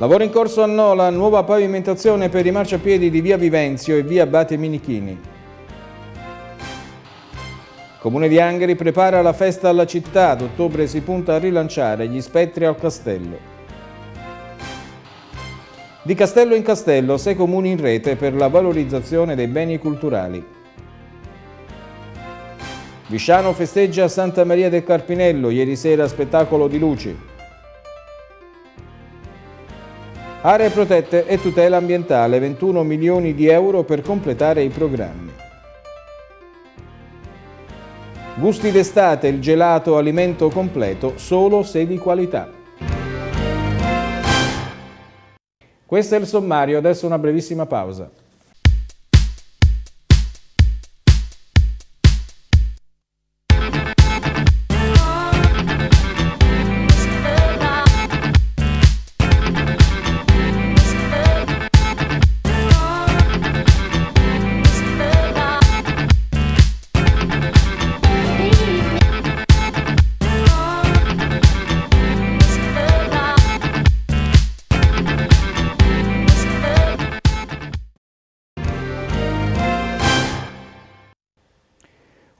Lavoro in corso a Nola, nuova pavimentazione per i marciapiedi di via Vivenzio e via Bate Minichini. Comune di Angheri prepara la festa alla città, ad ottobre si punta a rilanciare gli spettri al castello. Di castello in castello, sei comuni in rete per la valorizzazione dei beni culturali. Visciano festeggia Santa Maria del Carpinello, ieri sera spettacolo di luci. Aree protette e tutela ambientale, 21 milioni di euro per completare i programmi. Gusti d'estate, il gelato alimento completo, solo se di qualità. Questo è il sommario, adesso una brevissima pausa.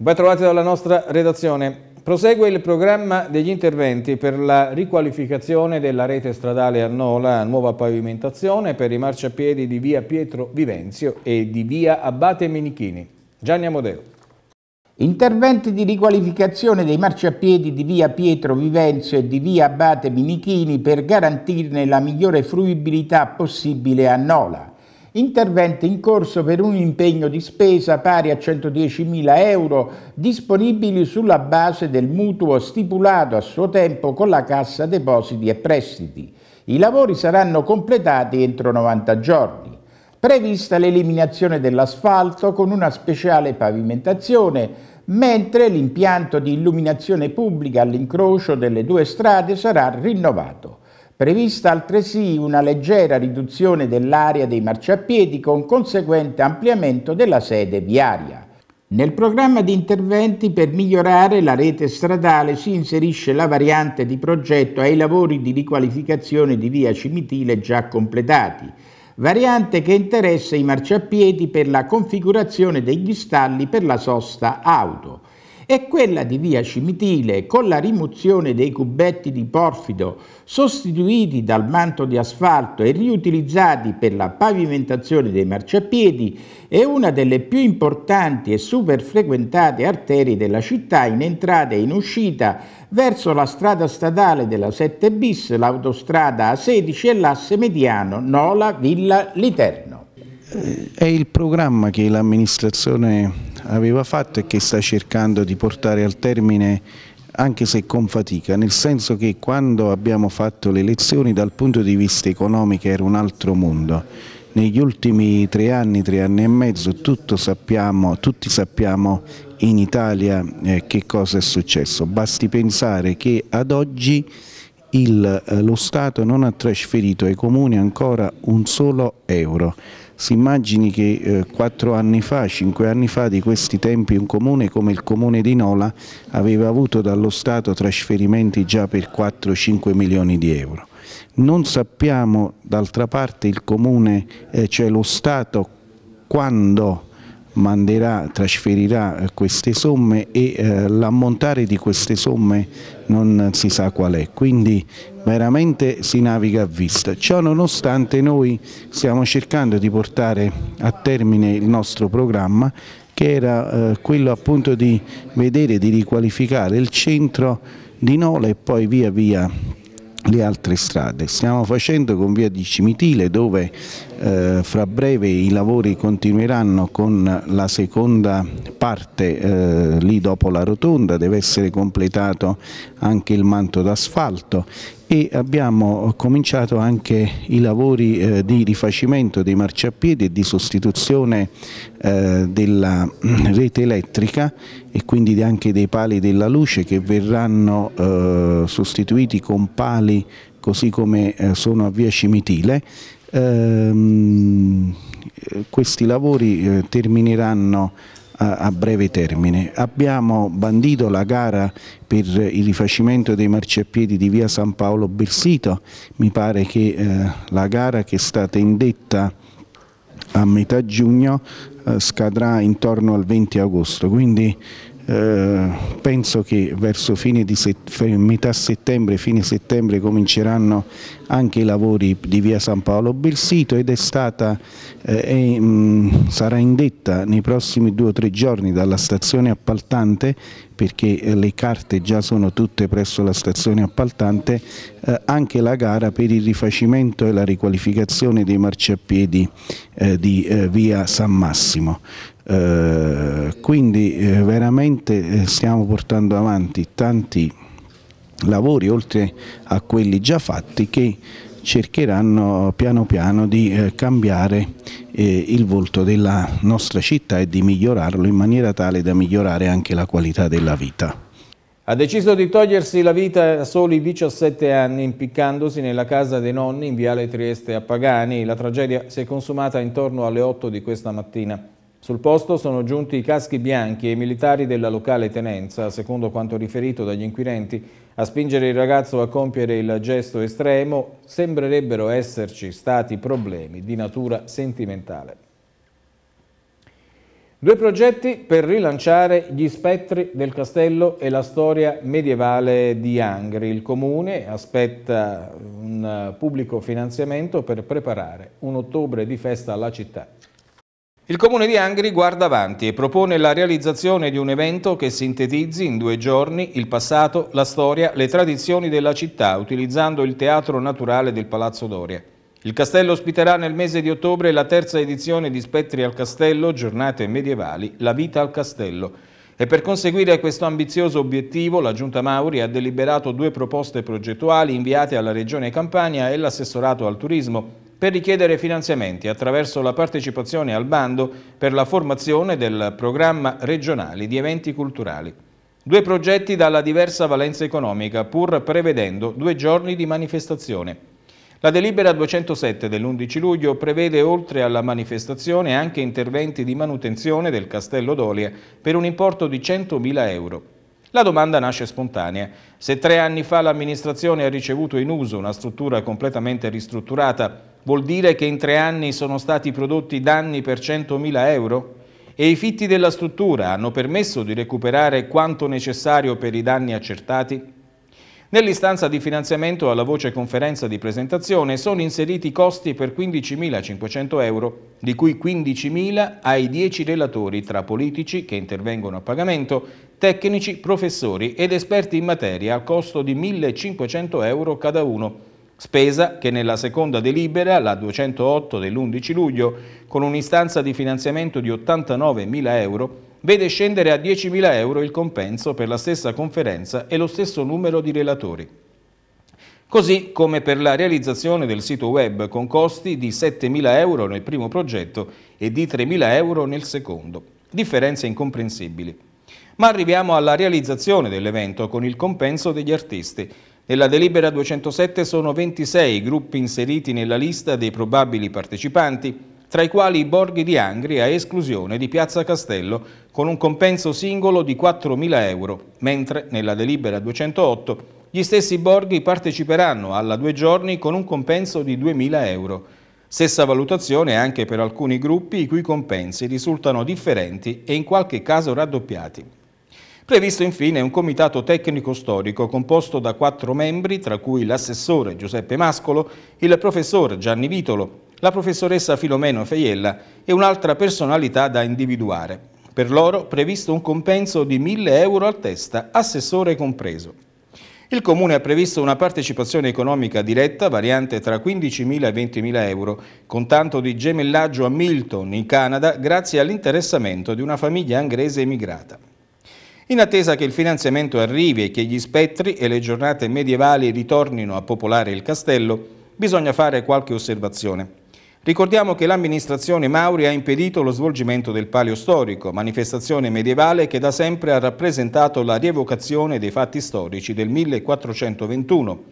Bentrovati dalla nostra redazione. Prosegue il programma degli interventi per la riqualificazione della rete stradale a Nola, nuova pavimentazione per i marciapiedi di via Pietro Vivenzio e di via Abate Menichini. Gianni Amodeo. Interventi di riqualificazione dei marciapiedi di via Pietro Vivenzio e di via Abate Minichini per garantirne la migliore fruibilità possibile a Nola interventi in corso per un impegno di spesa pari a 110.000 euro disponibili sulla base del mutuo stipulato a suo tempo con la Cassa Depositi e Prestiti. I lavori saranno completati entro 90 giorni. Prevista l'eliminazione dell'asfalto con una speciale pavimentazione, mentre l'impianto di illuminazione pubblica all'incrocio delle due strade sarà rinnovato. Prevista altresì una leggera riduzione dell'area dei marciapiedi con conseguente ampliamento della sede viaria. Nel programma di interventi per migliorare la rete stradale si inserisce la variante di progetto ai lavori di riqualificazione di via Cimitile già completati, variante che interessa i marciapiedi per la configurazione degli stalli per la sosta auto, e quella di via Cimitile con la rimozione dei cubetti di porfido sostituiti dal manto di asfalto e riutilizzati per la pavimentazione dei marciapiedi è una delle più importanti e super frequentate arterie della città in entrata e in uscita verso la strada statale della 7 bis, l'autostrada A16 e l'asse mediano Nola-Villa Literno. È il programma che l'amministrazione aveva fatto e che sta cercando di portare al termine anche se con fatica, nel senso che quando abbiamo fatto le elezioni dal punto di vista economico era un altro mondo. Negli ultimi tre anni, tre anni e mezzo, sappiamo, tutti sappiamo in Italia eh, che cosa è successo. Basti pensare che ad oggi il, eh, lo Stato non ha trasferito ai comuni ancora un solo euro. Si immagini che eh, quattro eh, anni fa, cinque anni fa di questi tempi un comune come il comune di Nola aveva avuto dallo Stato trasferimenti già per 4-5 milioni di euro. Non sappiamo d'altra parte il comune, eh, cioè lo Stato, quando manderà, trasferirà eh, queste somme e eh, l'ammontare di queste somme non si sa qual è, quindi veramente si naviga a vista. Ciò nonostante noi stiamo cercando di portare a termine il nostro programma che era eh, quello appunto di vedere, di riqualificare il centro di Nola e poi via via le altre strade. Stiamo facendo con via di Cimitile dove eh, fra breve i lavori continueranno con la seconda parte eh, lì dopo la rotonda, deve essere completato anche il manto d'asfalto e abbiamo cominciato anche i lavori eh, di rifacimento dei marciapiedi e di sostituzione eh, della mm, rete elettrica e quindi anche dei pali della luce che verranno eh, sostituiti con pali così come eh, sono a via Cimitile. Ehm, eh, questi lavori eh, termineranno a breve termine. Abbiamo bandito la gara per il rifacimento dei marciapiedi di via San Paolo Bersito, mi pare che eh, la gara che è stata indetta a metà giugno eh, scadrà intorno al 20 agosto, quindi eh, penso che verso set metà settembre, fine settembre cominceranno anche i lavori di via San Paolo Bersito ed è stata eh, e, mh, mm, sarà indetta nei prossimi due o tre giorni dalla stazione appaltante perché eh, le carte già sono tutte presso la stazione appaltante, eh, anche la gara per il rifacimento e la riqualificazione dei marciapiedi eh, di eh, via San Massimo. Eh, quindi eh, veramente stiamo portando avanti tanti lavori oltre a quelli già fatti che cercheranno piano piano di eh, cambiare eh, il volto della nostra città e di migliorarlo in maniera tale da migliorare anche la qualità della vita. Ha deciso di togliersi la vita a soli 17 anni impiccandosi nella casa dei nonni in Viale Trieste a Pagani. La tragedia si è consumata intorno alle 8 di questa mattina. Sul posto sono giunti i caschi bianchi e i militari della locale tenenza, secondo quanto riferito dagli inquirenti. A spingere il ragazzo a compiere il gesto estremo sembrerebbero esserci stati problemi di natura sentimentale. Due progetti per rilanciare gli spettri del castello e la storia medievale di Angri. Il comune aspetta un pubblico finanziamento per preparare un ottobre di festa alla città. Il Comune di Angri guarda avanti e propone la realizzazione di un evento che sintetizzi in due giorni il passato, la storia, le tradizioni della città, utilizzando il teatro naturale del Palazzo Doria. Il castello ospiterà nel mese di ottobre la terza edizione di Spettri al Castello, giornate medievali, la vita al castello. E per conseguire questo ambizioso obiettivo la Giunta Mauri ha deliberato due proposte progettuali inviate alla Regione Campania e l'assessorato al turismo per richiedere finanziamenti attraverso la partecipazione al bando per la formazione del programma regionale di eventi culturali. Due progetti dalla diversa valenza economica, pur prevedendo due giorni di manifestazione. La delibera 207 dell'11 luglio prevede oltre alla manifestazione anche interventi di manutenzione del Castello d'Olia per un importo di 100.000 euro. La domanda nasce spontanea. Se tre anni fa l'amministrazione ha ricevuto in uso una struttura completamente ristrutturata Vuol dire che in tre anni sono stati prodotti danni per 100.000 euro? E i fitti della struttura hanno permesso di recuperare quanto necessario per i danni accertati? Nell'istanza di finanziamento alla voce conferenza di presentazione sono inseriti costi per 15.500 euro, di cui 15.000 ai 10 relatori tra politici che intervengono a pagamento, tecnici, professori ed esperti in materia a costo di 1.500 euro cada uno, Spesa che nella seconda delibera, la 208 dell'11 luglio, con un'istanza di finanziamento di 89.000 euro, vede scendere a 10.000 euro il compenso per la stessa conferenza e lo stesso numero di relatori. Così come per la realizzazione del sito web con costi di 7.000 euro nel primo progetto e di 3.000 euro nel secondo. Differenze incomprensibili. Ma arriviamo alla realizzazione dell'evento con il compenso degli artisti, nella delibera 207 sono 26 i gruppi inseriti nella lista dei probabili partecipanti, tra i quali i borghi di Angri a esclusione di Piazza Castello, con un compenso singolo di 4.000 euro, mentre nella delibera 208 gli stessi borghi parteciperanno alla due giorni con un compenso di 2.000 euro. Stessa valutazione anche per alcuni gruppi i cui compensi risultano differenti e in qualche caso raddoppiati. Previsto infine un comitato tecnico storico composto da quattro membri, tra cui l'assessore Giuseppe Mascolo, il professor Gianni Vitolo, la professoressa Filomeno Feiella e un'altra personalità da individuare. Per loro previsto un compenso di 1000 euro a testa, assessore compreso. Il Comune ha previsto una partecipazione economica diretta variante tra 15.000 e 20.000 euro, con tanto di gemellaggio a Milton, in Canada, grazie all'interessamento di una famiglia inglese emigrata. In attesa che il finanziamento arrivi e che gli spettri e le giornate medievali ritornino a popolare il castello, bisogna fare qualche osservazione. Ricordiamo che l'amministrazione Mauri ha impedito lo svolgimento del Palio Storico, manifestazione medievale che da sempre ha rappresentato la rievocazione dei fatti storici del 1421.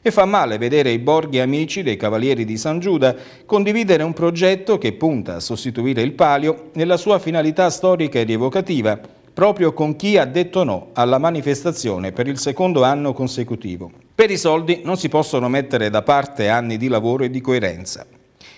E fa male vedere i borghi amici dei Cavalieri di San Giuda condividere un progetto che punta a sostituire il Palio nella sua finalità storica e rievocativa, proprio con chi ha detto no alla manifestazione per il secondo anno consecutivo. Per i soldi non si possono mettere da parte anni di lavoro e di coerenza.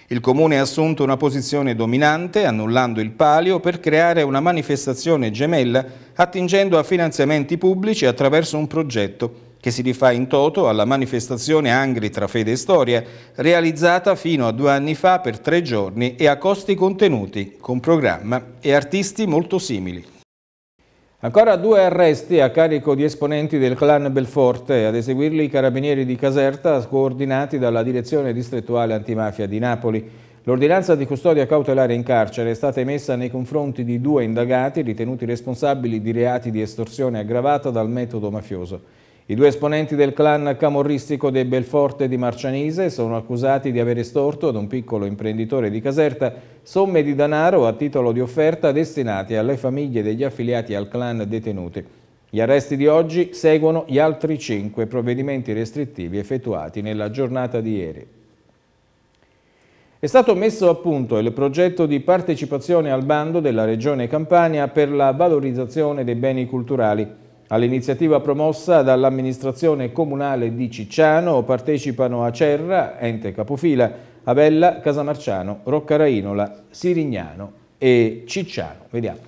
Il Comune ha assunto una posizione dominante, annullando il palio, per creare una manifestazione gemella attingendo a finanziamenti pubblici attraverso un progetto che si rifà in toto alla manifestazione Angri tra Fede e Storia, realizzata fino a due anni fa per tre giorni e a costi contenuti, con programma e artisti molto simili. Ancora due arresti a carico di esponenti del clan Belforte, ad eseguirli i carabinieri di Caserta coordinati dalla direzione distrettuale antimafia di Napoli. L'ordinanza di custodia cautelare in carcere è stata emessa nei confronti di due indagati ritenuti responsabili di reati di estorsione aggravata dal metodo mafioso. I due esponenti del clan camorristico dei Belforte di Marcianise sono accusati di aver estorto ad un piccolo imprenditore di Caserta somme di denaro a titolo di offerta destinate alle famiglie degli affiliati al clan detenuti. Gli arresti di oggi seguono gli altri cinque provvedimenti restrittivi effettuati nella giornata di ieri. È stato messo a punto il progetto di partecipazione al bando della Regione Campania per la valorizzazione dei beni culturali. All'iniziativa promossa dall'amministrazione comunale di Cicciano partecipano Acerra, ente capofila, Avella, Casamarciano, Roccarainola, Sirignano e Cicciano. Vediamo.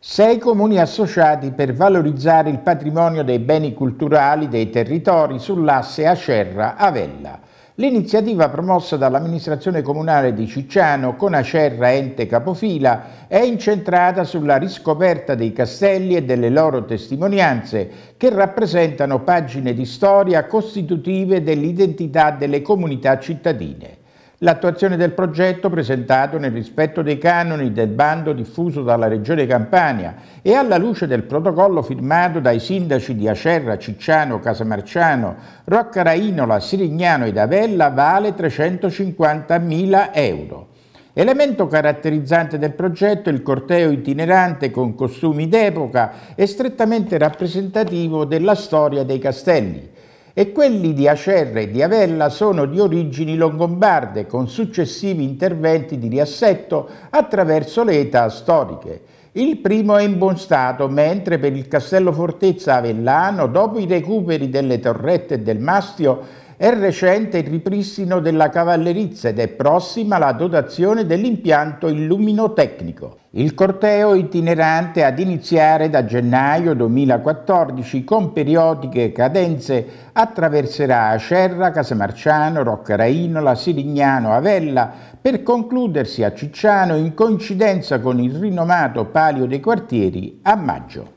Sei comuni associati per valorizzare il patrimonio dei beni culturali dei territori sull'asse Acerra-Avella. L'iniziativa promossa dall'amministrazione comunale di Cicciano con Acerra ente capofila è incentrata sulla riscoperta dei castelli e delle loro testimonianze che rappresentano pagine di storia costitutive dell'identità delle comunità cittadine l'attuazione del progetto presentato nel rispetto dei canoni del bando diffuso dalla Regione Campania e alla luce del protocollo firmato dai sindaci di Acerra, Cicciano, Casamarciano, Roccarainola, Sirignano ed Avella vale 350.000 euro. Elemento caratterizzante del progetto è il corteo itinerante con costumi d'epoca e strettamente rappresentativo della storia dei castelli e quelli di Acerra e di Avella sono di origini longobarde con successivi interventi di riassetto attraverso le età storiche. Il primo è in buon stato, mentre per il castello fortezza Avellano, dopo i recuperi delle torrette e del mastio, è recente il ripristino della cavallerizza ed è prossima la dotazione dell'impianto illuminotecnico. Il corteo itinerante ad iniziare da gennaio 2014 con periodiche cadenze attraverserà Acerra, Casamarciano, Roccaraino, La Sirignano, Avella per concludersi a Cicciano in coincidenza con il rinomato Palio dei Quartieri a maggio.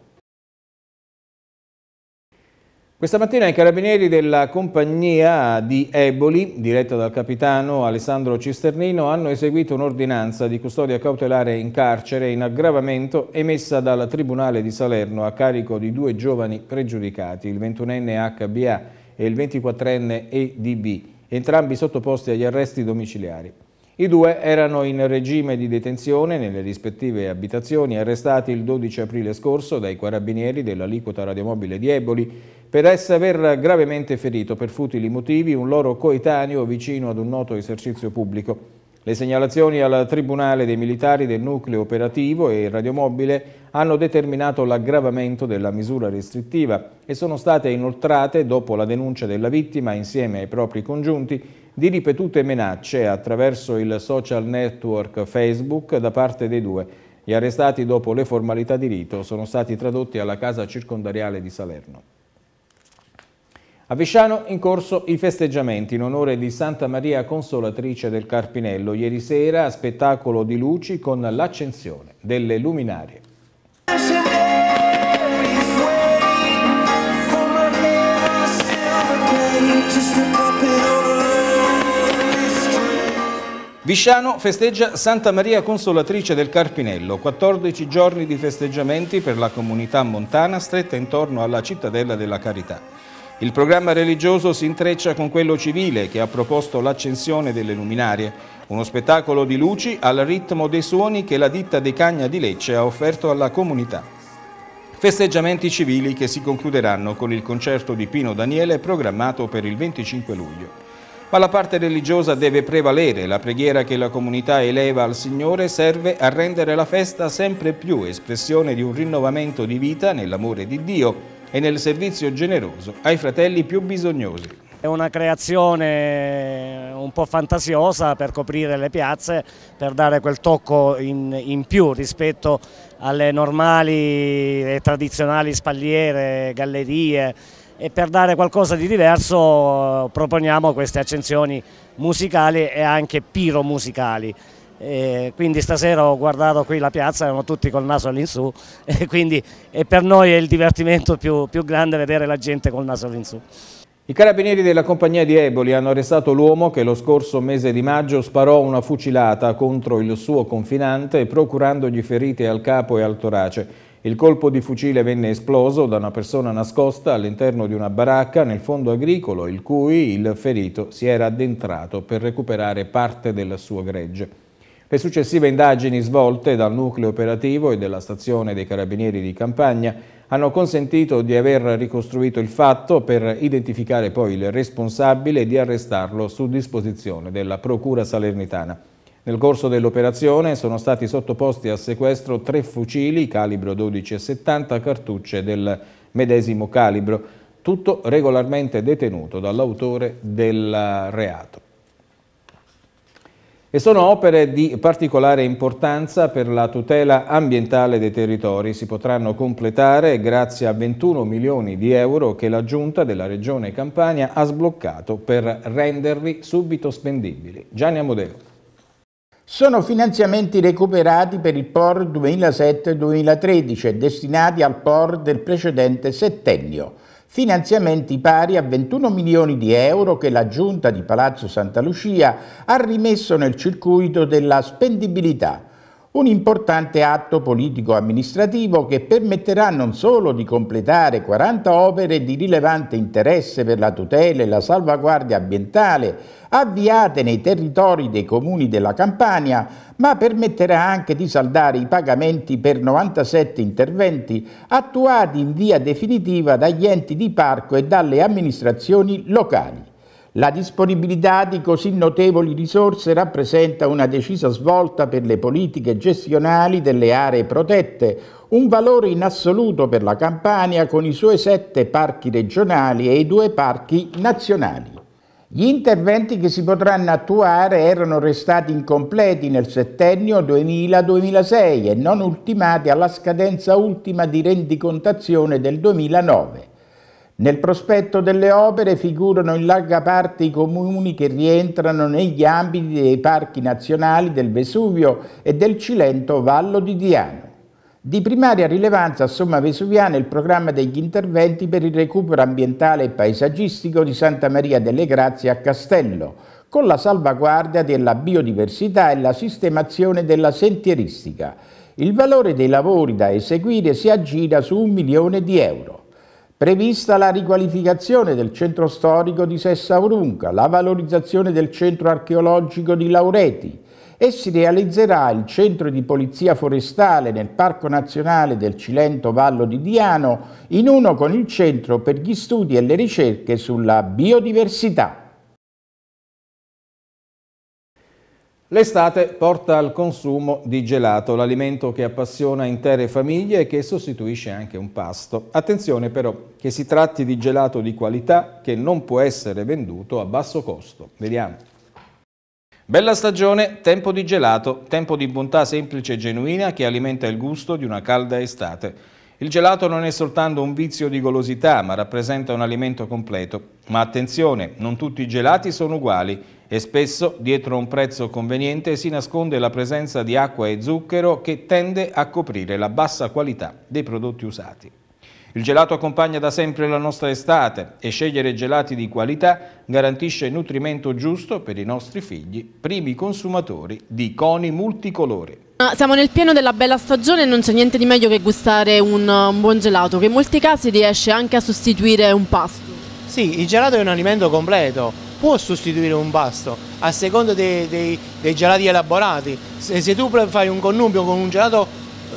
Questa mattina i carabinieri della compagnia di Eboli, diretta dal capitano Alessandro Cisternino, hanno eseguito un'ordinanza di custodia cautelare in carcere in aggravamento emessa dal Tribunale di Salerno a carico di due giovani pregiudicati, il 21enne HBA e il 24enne EDB, entrambi sottoposti agli arresti domiciliari. I due erano in regime di detenzione nelle rispettive abitazioni, arrestati il 12 aprile scorso dai carabinieri dell'aliquota radiomobile di Eboli per aver gravemente ferito per futili motivi un loro coetaneo vicino ad un noto esercizio pubblico. Le segnalazioni al Tribunale dei Militari del Nucleo Operativo e Radiomobile hanno determinato l'aggravamento della misura restrittiva e sono state inoltrate, dopo la denuncia della vittima insieme ai propri congiunti, di ripetute minacce attraverso il social network Facebook da parte dei due. Gli arrestati, dopo le formalità di rito, sono stati tradotti alla casa circondariale di Salerno. A Visciano in corso i festeggiamenti in onore di Santa Maria Consolatrice del Carpinello. Ieri sera spettacolo di luci con l'accensione delle luminarie. Visciano festeggia Santa Maria Consolatrice del Carpinello, 14 giorni di festeggiamenti per la comunità montana stretta intorno alla cittadella della Carità. Il programma religioso si intreccia con quello civile che ha proposto l'accensione delle luminarie, uno spettacolo di luci al ritmo dei suoni che la ditta dei Cagna di Lecce ha offerto alla comunità. Festeggiamenti civili che si concluderanno con il concerto di Pino Daniele programmato per il 25 luglio. Ma la parte religiosa deve prevalere, la preghiera che la comunità eleva al Signore serve a rendere la festa sempre più espressione di un rinnovamento di vita nell'amore di Dio, e nel servizio generoso ai fratelli più bisognosi. È una creazione un po' fantasiosa per coprire le piazze, per dare quel tocco in, in più rispetto alle normali e tradizionali spalliere, gallerie e per dare qualcosa di diverso proponiamo queste accensioni musicali e anche piromusicali. E quindi stasera ho guardato qui la piazza, erano tutti col naso all'insù e quindi e per noi è il divertimento più, più grande vedere la gente col naso all'insù. I carabinieri della compagnia di Eboli hanno arrestato l'uomo che lo scorso mese di maggio sparò una fucilata contro il suo confinante procurandogli ferite al capo e al torace. Il colpo di fucile venne esploso da una persona nascosta all'interno di una baracca nel fondo agricolo, il cui il ferito si era addentrato per recuperare parte del suo gregge. Le successive indagini svolte dal nucleo operativo e della stazione dei carabinieri di campagna hanno consentito di aver ricostruito il fatto per identificare poi il responsabile e di arrestarlo su disposizione della Procura Salernitana. Nel corso dell'operazione sono stati sottoposti a sequestro tre fucili calibro 12,70 cartucce del medesimo calibro, tutto regolarmente detenuto dall'autore del reato e sono opere di particolare importanza per la tutela ambientale dei territori. Si potranno completare grazie a 21 milioni di euro che la Giunta della Regione Campania ha sbloccato per renderli subito spendibili. Gianni Amodeo. Sono finanziamenti recuperati per il POR 2007-2013 destinati al POR del precedente settennio finanziamenti pari a 21 milioni di euro che la Giunta di Palazzo Santa Lucia ha rimesso nel circuito della spendibilità un importante atto politico-amministrativo che permetterà non solo di completare 40 opere di rilevante interesse per la tutela e la salvaguardia ambientale avviate nei territori dei comuni della Campania, ma permetterà anche di saldare i pagamenti per 97 interventi attuati in via definitiva dagli enti di parco e dalle amministrazioni locali. La disponibilità di così notevoli risorse rappresenta una decisa svolta per le politiche gestionali delle aree protette, un valore in assoluto per la Campania con i suoi sette parchi regionali e i due parchi nazionali. Gli interventi che si potranno attuare erano restati incompleti nel settennio 2000-2006 e non ultimati alla scadenza ultima di rendicontazione del 2009. Nel prospetto delle opere figurano in larga parte i comuni che rientrano negli ambiti dei parchi nazionali del Vesuvio e del Cilento Vallo di Diano. Di primaria rilevanza a Somma Vesuviana il programma degli interventi per il recupero ambientale e paesaggistico di Santa Maria delle Grazie a Castello, con la salvaguardia della biodiversità e la sistemazione della sentieristica. Il valore dei lavori da eseguire si aggira su un milione di euro prevista la riqualificazione del centro storico di Sessa Sessaurunca, la valorizzazione del centro archeologico di Laureti e si realizzerà il centro di polizia forestale nel Parco Nazionale del Cilento Vallo di Diano in uno con il centro per gli studi e le ricerche sulla biodiversità. L'estate porta al consumo di gelato, l'alimento che appassiona intere famiglie e che sostituisce anche un pasto. Attenzione però che si tratti di gelato di qualità che non può essere venduto a basso costo. Vediamo. Bella stagione, tempo di gelato, tempo di bontà semplice e genuina che alimenta il gusto di una calda estate. Il gelato non è soltanto un vizio di golosità, ma rappresenta un alimento completo. Ma attenzione, non tutti i gelati sono uguali e spesso dietro un prezzo conveniente si nasconde la presenza di acqua e zucchero che tende a coprire la bassa qualità dei prodotti usati. Il gelato accompagna da sempre la nostra estate e scegliere gelati di qualità garantisce il nutrimento giusto per i nostri figli, primi consumatori di coni multicolori. Siamo nel pieno della bella stagione e non c'è niente di meglio che gustare un, un buon gelato che in molti casi riesce anche a sostituire un pasto. Sì, il gelato è un alimento completo, può sostituire un pasto a seconda dei, dei, dei gelati elaborati se, se, tu fai un connubio con un gelato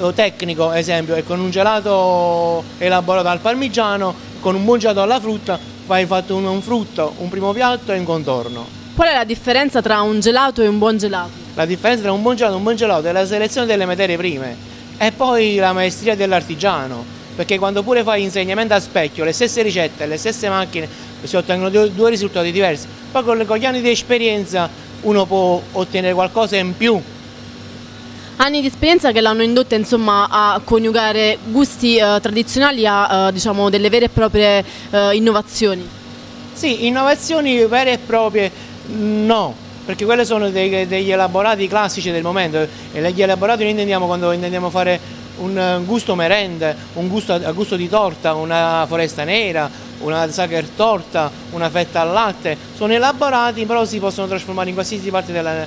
eh, tecnico esempio e con un gelato elaborato al parmigiano con un buon gelato alla frutta fai fatto un, un frutto, un primo piatto e un contorno Qual è la differenza tra un gelato e un buon gelato? La differenza tra un buon gelato e un buon gelato è la selezione delle materie prime e poi la maestria dell'artigiano, perché quando pure fai insegnamento a specchio, le stesse ricette, le stesse macchine, si ottengono due, due risultati diversi. Poi con, con gli anni di esperienza uno può ottenere qualcosa in più anni di esperienza che l'hanno indotta insomma, a coniugare gusti eh, tradizionali a eh, diciamo, delle vere e proprie eh, innovazioni? Sì, innovazioni vere e proprie mm, no, perché quelle sono dei, degli elaborati classici del momento e gli elaborati noi intendiamo quando intendiamo fare un eh, gusto merende, un gusto a gusto di torta, una foresta nera, una sacher torta, una fetta al latte, sono elaborati però si possono trasformare in qualsiasi parte della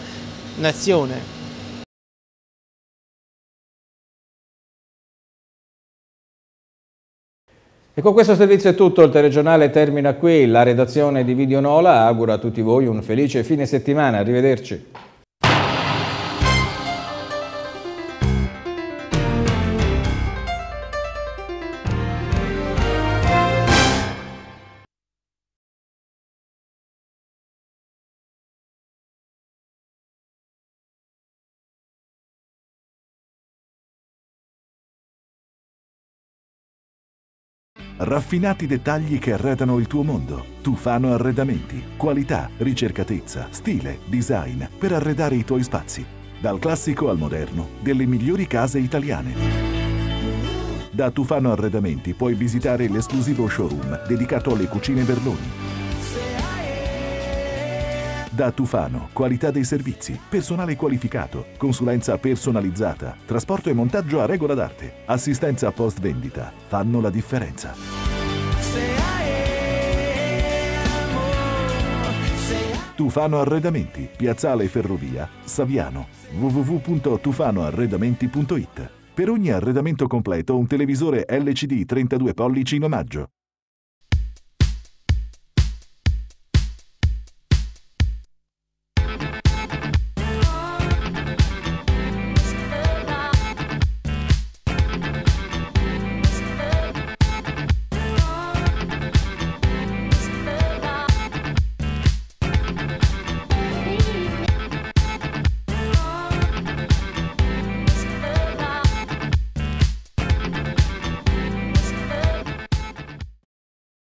nazione. E con questo servizio è tutto, il telegiornale termina qui, la redazione di Video Nola augura a tutti voi un felice fine settimana, arrivederci. Raffinati dettagli che arredano il tuo mondo. Tufano Arredamenti. Qualità, ricercatezza, stile, design per arredare i tuoi spazi. Dal classico al moderno, delle migliori case italiane. Da Tufano Arredamenti puoi visitare l'esclusivo showroom dedicato alle cucine Berloni da Tufano, qualità dei servizi, personale qualificato, consulenza personalizzata, trasporto e montaggio a regola d'arte, assistenza post vendita, fanno la differenza. Tufano Arredamenti, Piazzale Ferrovia, Saviano, www.tufanoarredamenti.it. Per ogni arredamento completo un televisore LCD 32 pollici in omaggio.